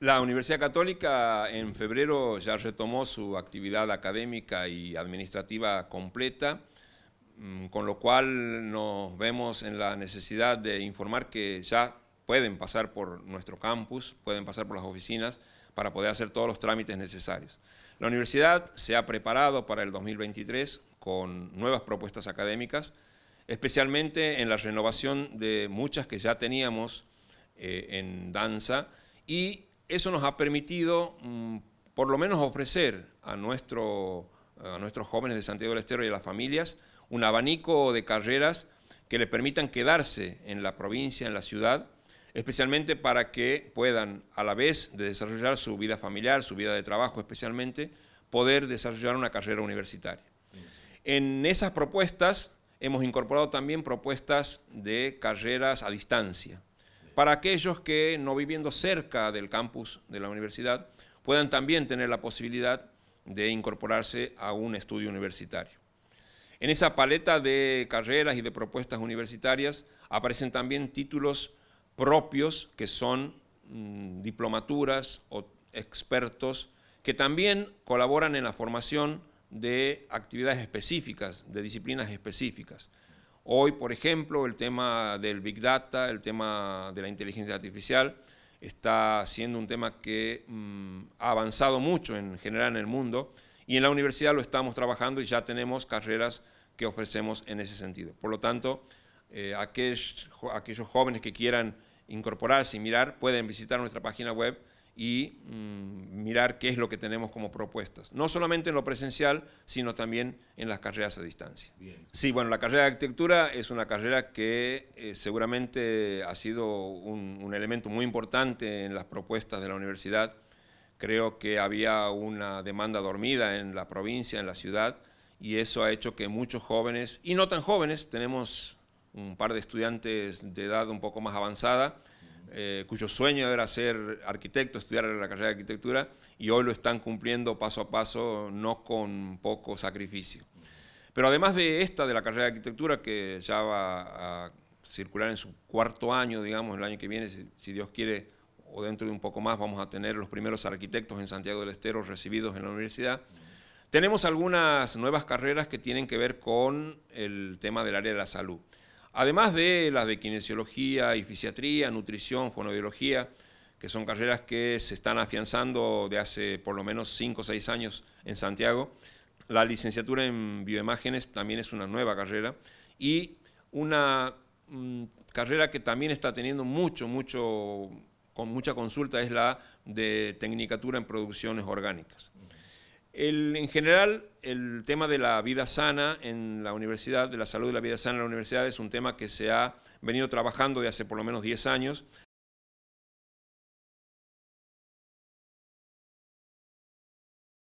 La Universidad Católica en febrero ya retomó su actividad académica y administrativa completa, mm, con lo cual nos vemos en la necesidad de informar que ya pueden pasar por nuestro campus, pueden pasar por las oficinas para poder hacer todos los trámites necesarios. La universidad se ha preparado para el 2023 con nuevas propuestas académicas, especialmente en la renovación de muchas que ya teníamos eh, en danza y eso nos ha permitido mm, por lo menos ofrecer a, a nuestros jóvenes de Santiago del Estero y a las familias un abanico de carreras que les permitan quedarse en la provincia, en la ciudad, especialmente para que puedan, a la vez de desarrollar su vida familiar, su vida de trabajo especialmente, poder desarrollar una carrera universitaria. En esas propuestas hemos incorporado también propuestas de carreras a distancia para aquellos que, no viviendo cerca del campus de la universidad, puedan también tener la posibilidad de incorporarse a un estudio universitario. En esa paleta de carreras y de propuestas universitarias aparecen también títulos propios que son mm, diplomaturas o expertos que también colaboran en la formación de actividades específicas, de disciplinas específicas. Hoy, por ejemplo, el tema del Big Data, el tema de la inteligencia artificial, está siendo un tema que mm, ha avanzado mucho en general en el mundo y en la universidad lo estamos trabajando y ya tenemos carreras que ofrecemos en ese sentido. Por lo tanto, eh, aquellos jóvenes que quieran incorporarse y mirar pueden visitar nuestra página web y mm, mirar qué es lo que tenemos como propuestas, no solamente en lo presencial, sino también en las carreras a distancia. Sí, bueno, la carrera de arquitectura es una carrera que eh, seguramente ha sido un elemento muy importante en las propuestas de la universidad. Creo que había una demanda dormida en la provincia, en la ciudad, y eso ha hecho que muchos jóvenes, y no tan jóvenes, tenemos un par de estudiantes de edad un poco más avanzada, eh, cuyo sueño era ser arquitecto, estudiar la carrera de arquitectura, y hoy lo están cumpliendo paso a paso, no con poco sacrificio. Pero además de esta, de la carrera de arquitectura, que ya va a circular en su cuarto año, digamos, el año que viene, si Dios quiere, o dentro de un poco más, vamos a tener los primeros arquitectos en Santiago del Estero recibidos en la universidad. Tenemos algunas nuevas carreras que tienen que ver con el tema del área de la salud. Además de las de kinesiología y fisiatría, nutrición, fonobiología, que son carreras que se están afianzando de hace por lo menos 5 o 6 años en Santiago, la licenciatura en bioimágenes también es una nueva carrera y una mm, carrera que también está teniendo mucho, mucho, con mucha consulta es la de tecnicatura en producciones orgánicas en general, el tema de la vida sana en la universidad, de la salud y la vida sana en la universidad, es un tema que se ha venido trabajando de hace por lo menos 10 años.